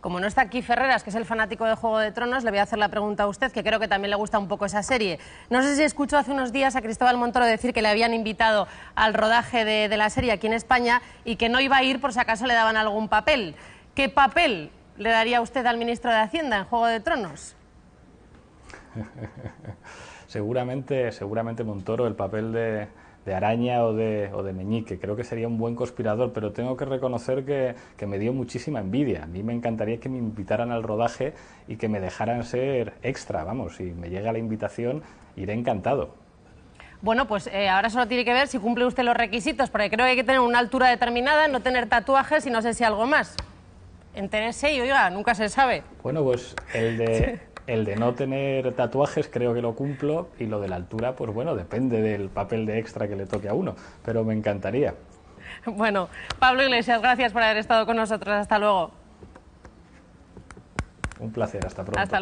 Como no está aquí Ferreras, que es el fanático de Juego de Tronos, le voy a hacer la pregunta a usted, que creo que también le gusta un poco esa serie. No sé si escuchó hace unos días a Cristóbal Montoro decir que le habían invitado al rodaje de, la serie aquí en España y que no iba a ir por si acaso le daban algún papel. ¿Qué papel le daría usted al ministro de Hacienda en Juego de Tronos? seguramente, seguramente Montoro, el papel de de araña o de, o de meñique. Creo que sería un buen conspirador, pero tengo que reconocer que, me dio muchísima envidia. A mí me encantaría que me invitaran al rodaje y que me dejaran ser extra, vamos, si me llega la invitación, iré encantado. Bueno, pues eh, ahora solo tiene que ver si cumple usted los requisitos, porque creo que hay que tener una altura determinada, no tener tatuajes y no sé si algo más. Enterese y oiga, nunca se sabe. Bueno, pues el de, el de no tener tatuajes creo que lo cumplo y lo de la altura, pues bueno, depende del papel de extra que le toque a uno, pero me encantaría. Bueno, Pablo Iglesias, gracias por haber estado con nosotros. Hasta luego. Un placer, hasta pronto. Hasta